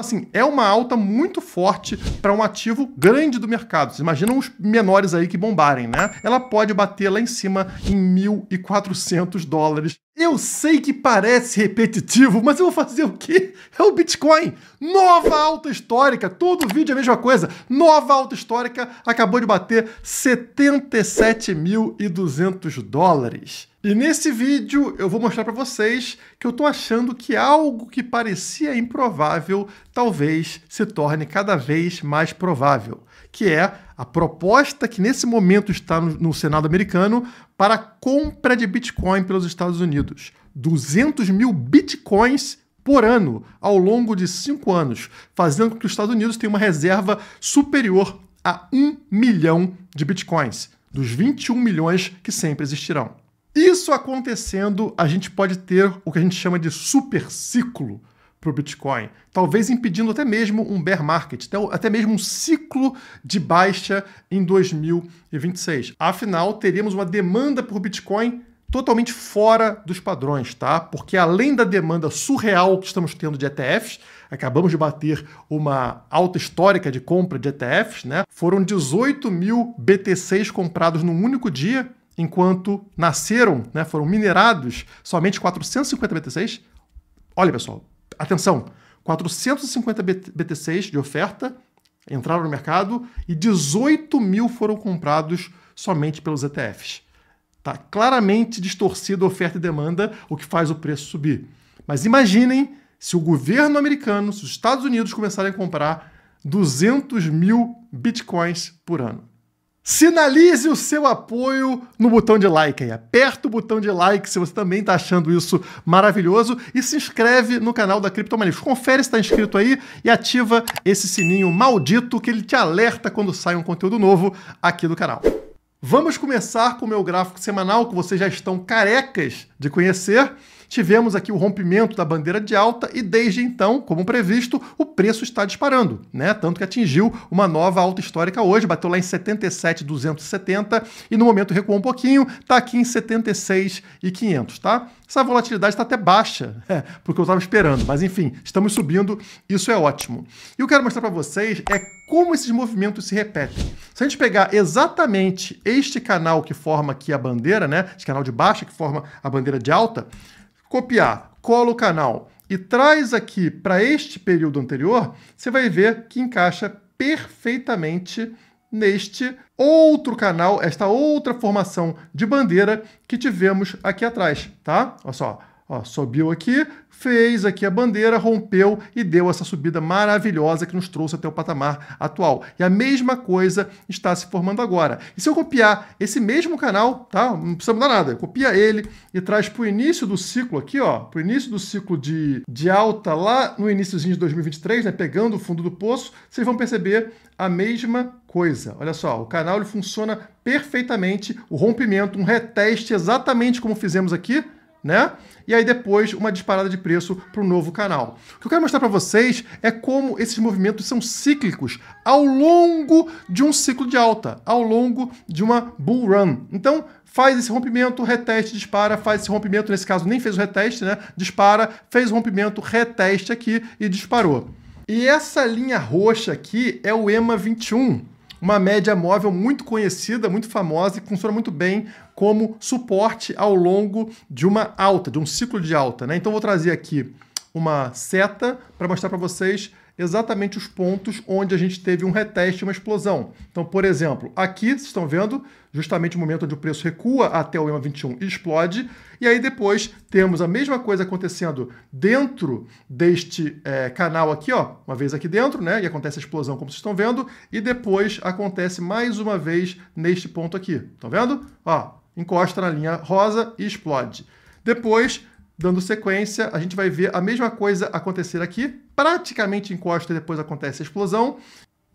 assim, é uma alta muito forte para um ativo grande do mercado. Vocês imaginam os menores aí que bombarem, né? Ela pode bater lá em cima em 1.400 dólares. Eu sei que parece repetitivo, mas eu vou fazer o quê? É o Bitcoin. Nova alta histórica. Todo vídeo é a mesma coisa. Nova alta histórica acabou de bater 77.200 dólares. E nesse vídeo eu vou mostrar para vocês que eu estou achando que algo que parecia improvável talvez se torne cada vez mais provável, que é a proposta que nesse momento está no Senado americano para a compra de Bitcoin pelos Estados Unidos. 200 mil Bitcoins por ano ao longo de cinco anos, fazendo com que os Estados Unidos tenham uma reserva superior a 1 milhão de Bitcoins, dos 21 milhões que sempre existirão. Isso acontecendo, a gente pode ter o que a gente chama de super ciclo para o Bitcoin, talvez impedindo até mesmo um bear market, então, até mesmo um ciclo de baixa em 2026. Afinal, teremos uma demanda por Bitcoin totalmente fora dos padrões, tá? Porque além da demanda surreal que estamos tendo de ETFs, acabamos de bater uma alta histórica de compra de ETFs, né? Foram 18 mil BTCs comprados num único dia, enquanto nasceram, né, foram minerados somente 450 BTCs. Olha, pessoal, atenção, 450 BTCs de oferta entraram no mercado e 18 mil foram comprados somente pelos ETFs. Está claramente distorcida a oferta e demanda, o que faz o preço subir. Mas imaginem se o governo americano, se os Estados Unidos começarem a comprar 200 mil bitcoins por ano. Sinalize o seu apoio no botão de like aí. Aperta o botão de like se você também está achando isso maravilhoso e se inscreve no canal da Criptomaníacos. Confere se está inscrito aí e ativa esse sininho maldito que ele te alerta quando sai um conteúdo novo aqui do canal. Vamos começar com o meu gráfico semanal que vocês já estão carecas de conhecer tivemos aqui o rompimento da bandeira de alta e desde então, como previsto, o preço está disparando, né? Tanto que atingiu uma nova alta histórica hoje, bateu lá em 77,270 e no momento recuou um pouquinho, está aqui em 76,500, tá? Essa volatilidade está até baixa, é, porque eu estava esperando, mas enfim, estamos subindo, isso é ótimo. E eu quero mostrar para vocês é como esses movimentos se repetem. Se a gente pegar exatamente este canal que forma aqui a bandeira, né, esse canal de baixa que forma a bandeira de alta, copiar, cola o canal e traz aqui para este período anterior, você vai ver que encaixa perfeitamente neste outro canal, esta outra formação de bandeira que tivemos aqui atrás, tá? Olha só, Ó, subiu aqui, fez aqui a bandeira, rompeu e deu essa subida maravilhosa que nos trouxe até o patamar atual. E a mesma coisa está se formando agora. E se eu copiar esse mesmo canal, tá? Não precisa mudar nada. Copia ele e traz para o início do ciclo aqui, ó, para o início do ciclo de, de alta lá no iníciozinho de 2023, né, pegando o fundo do poço, vocês vão perceber a mesma coisa. Olha só, o canal ele funciona perfeitamente, o rompimento, um reteste exatamente como fizemos aqui, né? E aí depois uma disparada de preço para o novo canal. O que eu quero mostrar para vocês é como esses movimentos são cíclicos ao longo de um ciclo de alta, ao longo de uma bull run. Então, faz esse rompimento, reteste, dispara, faz esse rompimento, nesse caso nem fez o reteste, né? Dispara, fez o rompimento, reteste aqui e disparou. E essa linha roxa aqui é o EMA 21 uma média móvel muito conhecida, muito famosa e que funciona muito bem como suporte ao longo de uma alta, de um ciclo de alta. Né? Então vou trazer aqui uma seta para mostrar para vocês exatamente os pontos onde a gente teve um reteste, uma explosão. Então, por exemplo, aqui vocês estão vendo justamente o momento onde o preço recua até o EMA 21 e explode, e aí depois temos a mesma coisa acontecendo dentro deste é, canal aqui, ó, uma vez aqui dentro, né, e acontece a explosão como vocês estão vendo, e depois acontece mais uma vez neste ponto aqui, estão vendo? Ó, encosta na linha rosa e explode. Depois Dando sequência, a gente vai ver a mesma coisa acontecer aqui. Praticamente encosta e depois acontece a explosão.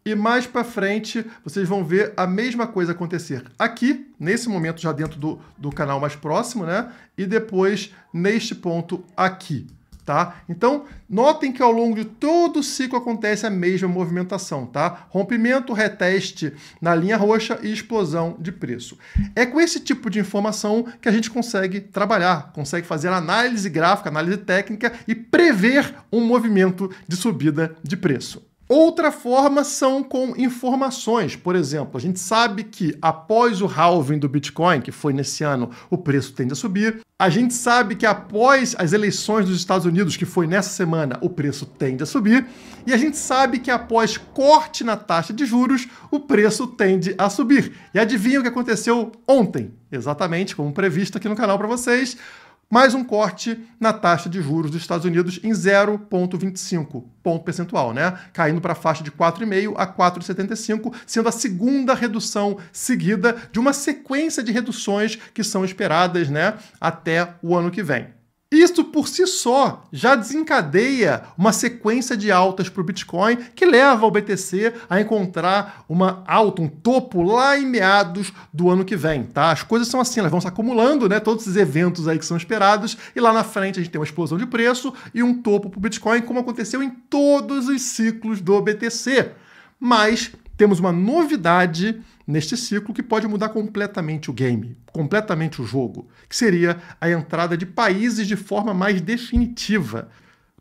E mais para frente, vocês vão ver a mesma coisa acontecer aqui, nesse momento já dentro do, do canal mais próximo, né? E depois neste ponto aqui. Tá? Então, notem que ao longo de todo o ciclo acontece a mesma movimentação, tá? Rompimento, reteste na linha roxa e explosão de preço. É com esse tipo de informação que a gente consegue trabalhar, consegue fazer análise gráfica, análise técnica e prever um movimento de subida de preço. Outra forma são com informações. Por exemplo, a gente sabe que após o halving do Bitcoin, que foi nesse ano, o preço tende a subir. A gente sabe que após as eleições dos Estados Unidos, que foi nessa semana, o preço tende a subir. E a gente sabe que após corte na taxa de juros, o preço tende a subir. E adivinha o que aconteceu ontem? Exatamente como previsto aqui no canal para vocês mais um corte na taxa de juros dos Estados Unidos em 0,25 ponto percentual, né? Caindo para a faixa de 4,5 a 4,75, sendo a segunda redução seguida de uma sequência de reduções que são esperadas, né, até o ano que vem. Isso por si só já desencadeia uma sequência de altas para o Bitcoin que leva o BTC a encontrar uma alta, um topo lá em meados do ano que vem, tá? As coisas são assim, elas vão se acumulando, né? Todos esses eventos aí que são esperados e lá na frente a gente tem uma explosão de preço e um topo para o Bitcoin, como aconteceu em todos os ciclos do BTC. Mas temos uma novidade neste ciclo que pode mudar completamente o game, completamente o jogo, que seria a entrada de países de forma mais definitiva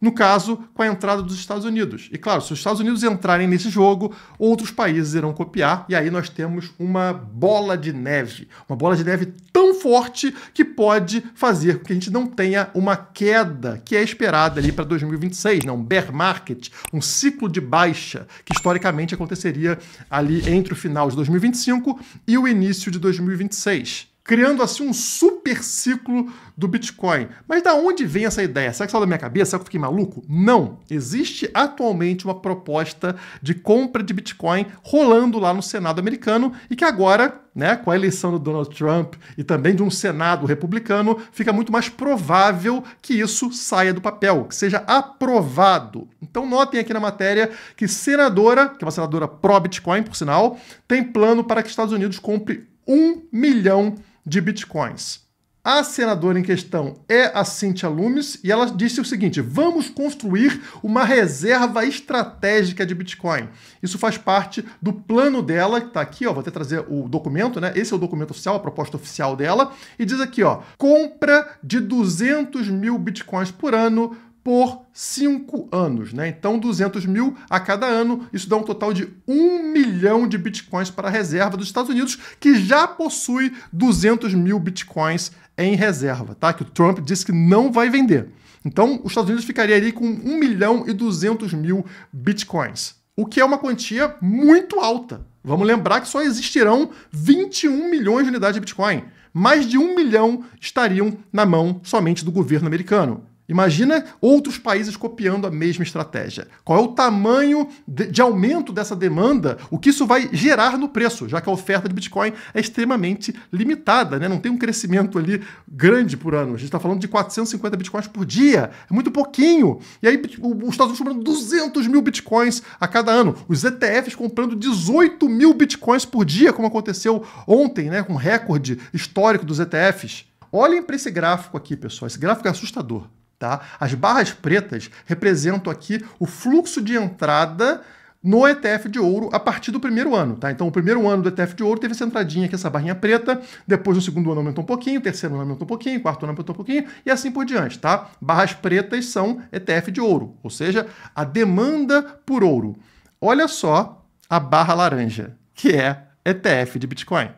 no caso, com a entrada dos Estados Unidos. E claro, se os Estados Unidos entrarem nesse jogo, outros países irão copiar, e aí nós temos uma bola de neve. Uma bola de neve tão forte que pode fazer com que a gente não tenha uma queda que é esperada ali para 2026, né? um bear market, um ciclo de baixa que historicamente aconteceria ali entre o final de 2025 e o início de 2026 criando assim um super ciclo do Bitcoin. Mas da onde vem essa ideia? Será que saiu da minha cabeça? Será que eu fiquei maluco? Não. Existe atualmente uma proposta de compra de Bitcoin rolando lá no Senado americano e que agora, né, com a eleição do Donald Trump e também de um Senado republicano, fica muito mais provável que isso saia do papel, que seja aprovado. Então notem aqui na matéria que senadora, que é uma senadora pró-Bitcoin, por sinal, tem plano para que Estados Unidos compre um milhão de de bitcoins. A senadora em questão é a Cynthia Lumes e ela disse o seguinte: vamos construir uma reserva estratégica de Bitcoin. Isso faz parte do plano dela, que está aqui, ó, vou até trazer o documento, né? Esse é o documento oficial, a proposta oficial dela, e diz aqui, ó, compra de 200 mil Bitcoins por ano por cinco anos. Né? Então, 200 mil a cada ano, isso dá um total de um milhão de bitcoins para a reserva dos Estados Unidos, que já possui 200 mil bitcoins em reserva, tá? que o Trump disse que não vai vender. Então, os Estados Unidos ficaria ali com 1 milhão e 200 mil bitcoins, o que é uma quantia muito alta. Vamos lembrar que só existirão 21 milhões de unidades de Bitcoin. Mais de um milhão estariam na mão somente do governo americano. Imagina outros países copiando a mesma estratégia. Qual é o tamanho de, aumento dessa demanda? O que isso vai gerar no preço, já que a oferta de Bitcoin é extremamente limitada, né? não tem um crescimento ali grande por ano. A gente está falando de 450 Bitcoins por dia, é muito pouquinho. E aí os Estados Unidos comprando 200 mil Bitcoins a cada ano, os ETFs comprando 18 mil Bitcoins por dia, como aconteceu ontem, né? com um recorde histórico dos ETFs. Olhem para esse gráfico aqui, pessoal. Esse gráfico é assustador. Tá? As barras pretas representam aqui o fluxo de entrada no ETF de ouro a partir do primeiro ano, tá? Então, o primeiro ano do ETF de ouro teve essa entradinha aqui, essa barrinha preta, depois no segundo ano aumentou um pouquinho, terceiro ano aumentou um pouquinho, quarto ano aumentou um pouquinho e assim por diante, tá? Barras pretas são ETF de ouro, ou seja, a demanda por ouro. Olha só a barra laranja, que é ETF de Bitcoin.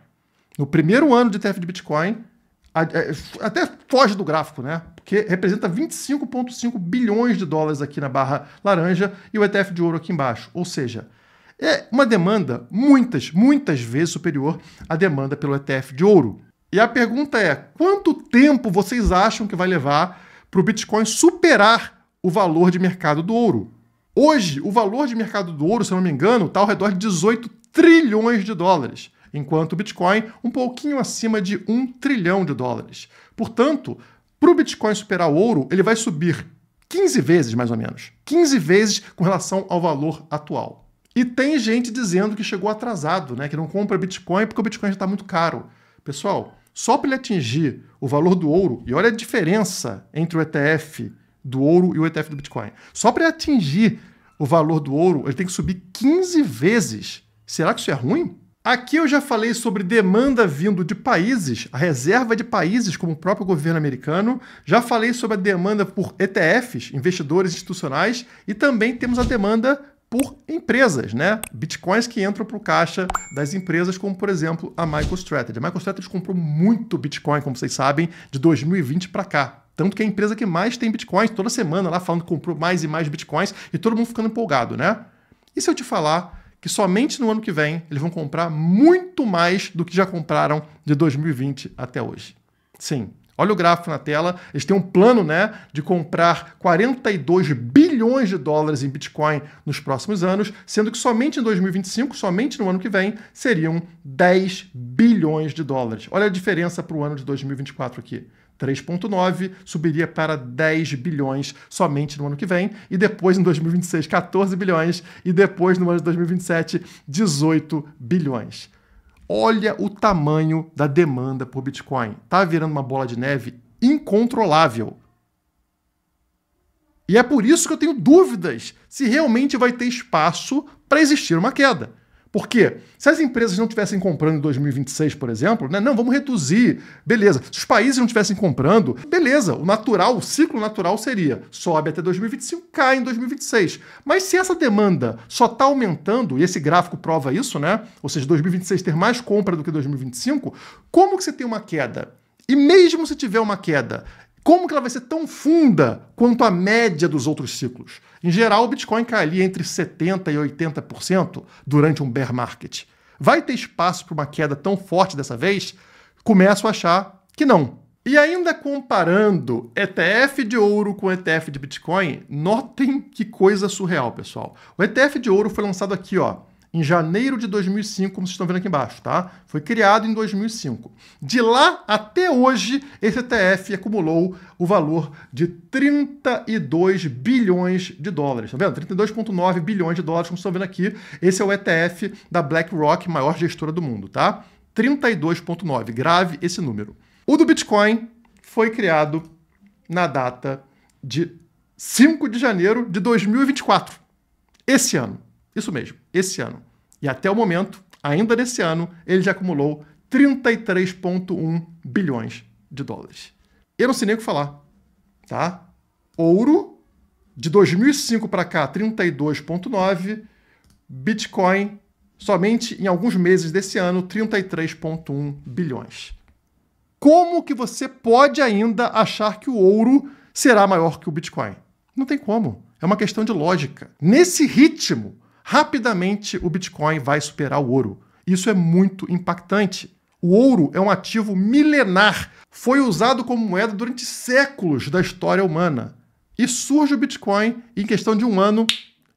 No primeiro ano de ETF de Bitcoin, é, até foge do gráfico, né? que representa 25,5 bilhões de dólares aqui na barra laranja e o ETF de ouro aqui embaixo. Ou seja, é uma demanda muitas, muitas vezes superior à demanda pelo ETF de ouro. E a pergunta é: quanto tempo vocês acham que vai levar para o Bitcoin superar o valor de mercado do ouro? Hoje, o valor de mercado do ouro, se eu não me engano, está ao redor de 18 trilhões de dólares, enquanto o Bitcoin um pouquinho acima de 1 trilhão de dólares. Portanto, para o Bitcoin superar o ouro, ele vai subir 15 vezes, mais ou menos. 15 vezes com relação ao valor atual. E tem gente dizendo que chegou atrasado, né? Que não compra Bitcoin porque o Bitcoin já está muito caro. Pessoal, só para ele atingir o valor do ouro, e olha a diferença entre o ETF do ouro e o ETF do Bitcoin. Só para ele atingir o valor do ouro, ele tem que subir 15 vezes. Será que isso é ruim? Aqui eu já falei sobre demanda vindo de países, a reserva de países, como o próprio governo americano. Já falei sobre a demanda por ETFs, investidores institucionais, e também temos a demanda por empresas, né? Bitcoins que entram para o caixa das empresas, como por exemplo a MicroStrategy. A MicroStrategy comprou muito Bitcoin, como vocês sabem, de 2020 para cá. Tanto que é a empresa que mais tem Bitcoins, toda semana lá falando que comprou mais e mais Bitcoins e todo mundo ficando empolgado, né? E se eu te falar que somente no ano que vem eles vão comprar muito mais do que já compraram de 2020 até hoje. Sim, Olha o gráfico na tela. Eles têm um plano né, de comprar 42 bilhões de dólares em Bitcoin nos próximos anos, sendo que somente em 2025, somente no ano que vem, seriam 10 bilhões de dólares. Olha a diferença para o ano de 2024 aqui. 3,9 subiria para 10 bilhões somente no ano que vem, e depois em 2026, 14 bilhões, e depois no ano de 2027, 18 bilhões. Olha o tamanho da demanda por Bitcoin. Tá virando uma bola de neve incontrolável. E é por isso que eu tenho dúvidas se realmente vai ter espaço para existir uma queda. Por quê? Se as empresas não tivessem comprando em 2026, por exemplo, né? não, vamos reduzir, beleza. Se os países não tivessem comprando, beleza, o natural, o ciclo natural seria sobe até 2025, cai em 2026. Mas se essa demanda só está aumentando, e esse gráfico prova isso, né? Ou seja, 2026 ter mais compra do que 2025, como que você tem uma queda? E mesmo se tiver uma queda, como que ela vai ser tão funda quanto a média dos outros ciclos? Em geral, o Bitcoin cai ali entre 70% e 80% durante um bear market. Vai ter espaço para uma queda tão forte dessa vez? Começo a achar que não. E ainda comparando ETF de ouro com ETF de Bitcoin, notem que coisa surreal, pessoal. O ETF de ouro foi lançado aqui, ó, em janeiro de 2005, como vocês estão vendo aqui embaixo, tá? Foi criado em 2005. De lá até hoje, esse ETF acumulou o valor de 32 bilhões de dólares, tá vendo? 32,9 bilhões de dólares, como vocês estão vendo aqui. Esse é o ETF da BlackRock, maior gestora do mundo, tá? 32,9, grave esse número. O do Bitcoin foi criado na data de 5 de janeiro de 2024, esse ano. Isso mesmo, esse ano. E até o momento, ainda nesse ano, ele já acumulou 33,1 bilhões de dólares. Eu não sei nem o que falar, tá? Ouro, de 2005 para cá, 32,9. Bitcoin, somente em alguns meses desse ano, 33,1 bilhões. Como que você pode ainda achar que o ouro será maior que o Bitcoin? Não tem como. É uma questão de lógica. Nesse ritmo, rapidamente o Bitcoin vai superar o ouro. Isso é muito impactante. O ouro é um ativo milenar, foi usado como moeda durante séculos da história humana. E surge o Bitcoin, e em questão de um ano,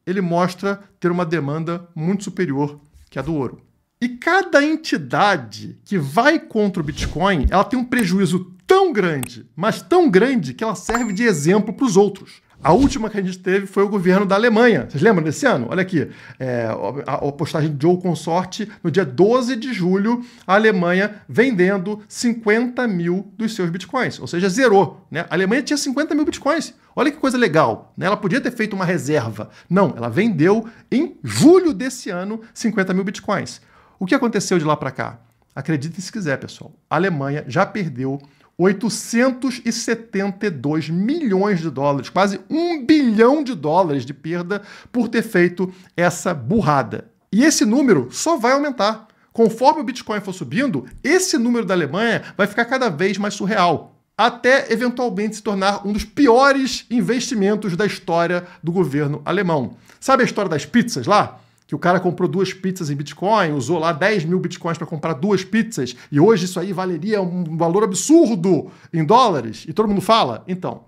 ele mostra ter uma demanda muito superior que a do ouro. E cada entidade que vai contra o Bitcoin, ela tem um prejuízo tão grande, mas tão grande que ela serve de exemplo para os outros. A última que a gente teve foi o governo da Alemanha. Vocês lembram desse ano? Olha aqui. É, a, a, postagem do Joe Consorte, no dia 12 de julho, a Alemanha vendendo 50 mil dos seus bitcoins. Ou seja, zerou. Né? A Alemanha tinha 50 mil bitcoins. Olha que coisa legal. Né? Ela podia ter feito uma reserva. Não, ela vendeu em julho desse ano 50 mil bitcoins. O que aconteceu de lá para cá? Acreditem se quiser, pessoal. A Alemanha já perdeu 872 milhões de dólares, quase um bilhão de dólares de perda por ter feito essa burrada. E esse número só vai aumentar. Conforme o Bitcoin for subindo, esse número da Alemanha vai ficar cada vez mais surreal, até eventualmente se tornar um dos piores investimentos da história do governo alemão. Sabe a história das pizzas lá? que o cara comprou duas pizzas em Bitcoin, usou lá 10 mil Bitcoins para comprar duas pizzas, e hoje isso aí valeria um valor absurdo em dólares, e todo mundo fala? Então,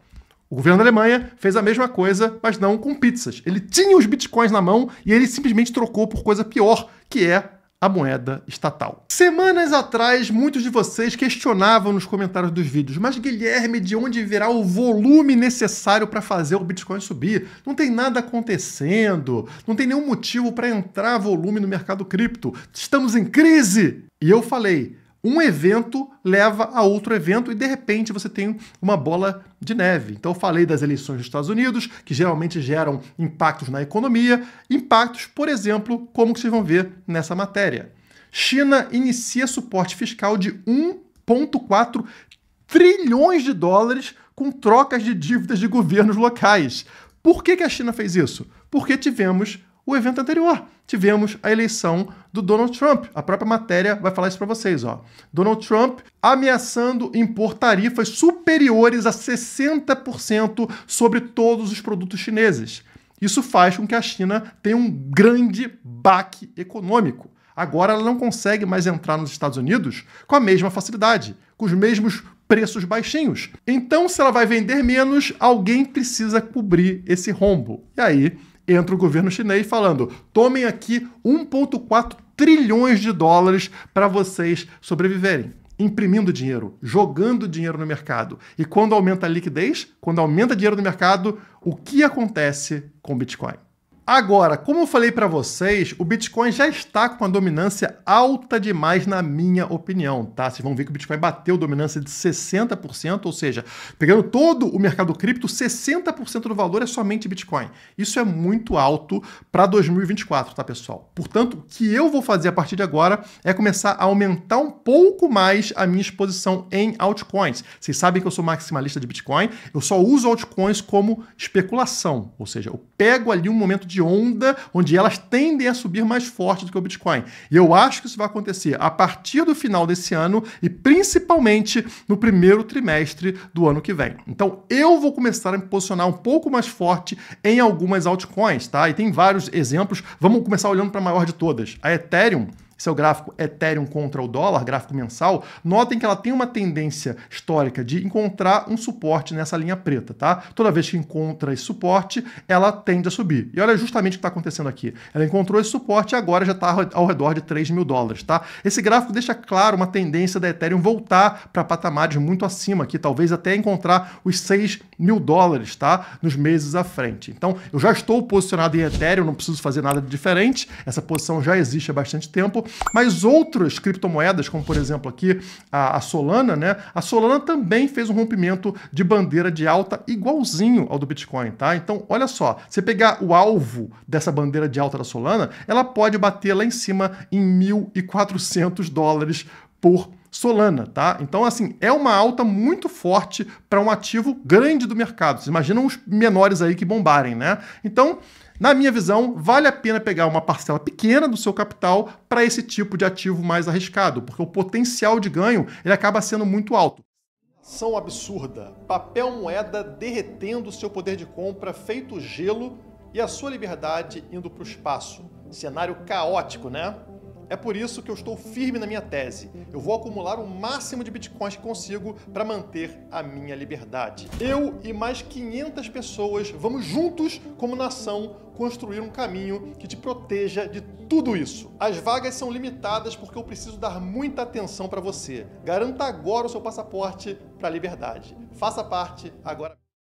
o governo da Alemanha fez a mesma coisa, mas não com pizzas. Ele tinha os Bitcoins na mão e ele simplesmente trocou por coisa pior, que é a moeda estatal. Semanas atrás, muitos de vocês questionavam nos comentários dos vídeos, mas Guilherme, de onde virá o volume necessário para fazer o Bitcoin subir? Não tem nada acontecendo, não tem nenhum motivo para entrar volume no mercado cripto. Estamos em crise! E eu falei, um evento leva a outro evento e de repente você tem uma bola de neve. Então eu falei das eleições dos Estados Unidos, que geralmente geram impactos na economia, impactos, por exemplo, como vocês vão ver nessa matéria. China inicia suporte fiscal de 1,4 trilhões de dólares com trocas de dívidas de governos locais. Por que, que a China fez isso? Porque tivemos o evento anterior. Tivemos a eleição do Donald Trump. A própria matéria vai falar isso para vocês, ó. Donald Trump ameaçando impor tarifas superiores a 60% sobre todos os produtos chineses. Isso faz com que a China tenha um grande baque econômico. Agora ela não consegue mais entrar nos Estados Unidos com a mesma facilidade, com os mesmos preços baixinhos. Então, se ela vai vender menos, alguém precisa cobrir esse rombo. E aí, entra o governo chinês falando: tomem aqui 1,4 trilhões de dólares para vocês sobreviverem imprimindo dinheiro, jogando dinheiro no mercado. E quando aumenta a liquidez, quando aumenta dinheiro no mercado, o que acontece com o Bitcoin? Agora, como eu falei para vocês, o Bitcoin já está com uma dominância alta demais, na minha opinião, tá? Vocês vão ver que o Bitcoin bateu dominância de 60%, ou seja, pegando todo o mercado cripto, 60% do valor é somente Bitcoin. Isso é muito alto para 2024, tá, pessoal? Portanto, o que eu vou fazer a partir de agora é começar a aumentar um pouco mais a minha exposição em altcoins. Vocês sabem que eu sou maximalista de Bitcoin, eu só uso altcoins como especulação, ou seja, eu pego ali um momento de onda onde elas tendem a subir mais forte do que o Bitcoin. E eu acho que isso vai acontecer a partir do final desse ano e principalmente no primeiro trimestre do ano que vem. Então eu vou começar a me posicionar um pouco mais forte em algumas altcoins, tá? E tem vários exemplos. Vamos começar olhando para a maior de todas, a Ethereum seu gráfico Ethereum contra o dólar, gráfico mensal, notem que ela tem uma tendência histórica de encontrar um suporte nessa linha preta, tá? Toda vez que encontra esse suporte, ela tende a subir. E olha justamente o que está acontecendo aqui. Ela encontrou esse suporte e agora já está ao redor de 3 mil dólares, tá? Esse gráfico deixa claro uma tendência da Ethereum voltar para patamares muito acima aqui, talvez até encontrar os 6 mil dólares, tá? Nos meses à frente. Então, eu já estou posicionado em Ethereum, não preciso fazer nada de diferente. Essa posição já existe há bastante tempo mas outras criptomoedas, como por exemplo aqui a, a Solana, né? A Solana também fez um rompimento de bandeira de alta igualzinho ao do Bitcoin, tá? Então, olha só, você pegar o alvo dessa bandeira de alta da Solana, ela pode bater lá em cima em 1.400 dólares por Solana, tá? Então, assim, é uma alta muito forte para um ativo grande do mercado. Vocês imaginam os menores aí que bombarem, né? Então, na minha visão, vale a pena pegar uma parcela pequena do seu capital para esse tipo de ativo mais arriscado, porque o potencial de ganho ele acaba sendo muito alto. Ação absurda, papel moeda derretendo seu poder de compra feito gelo e a sua liberdade indo para o espaço. Cenário caótico, né? É por isso que eu estou firme na minha tese. Eu vou acumular o máximo de bitcoins que consigo para manter a minha liberdade. Eu e mais 500 pessoas vamos juntos, como nação, construir um caminho que te proteja de tudo isso. As vagas são limitadas porque eu preciso dar muita atenção para você. Garanta agora o seu passaporte para a liberdade. Faça parte agora.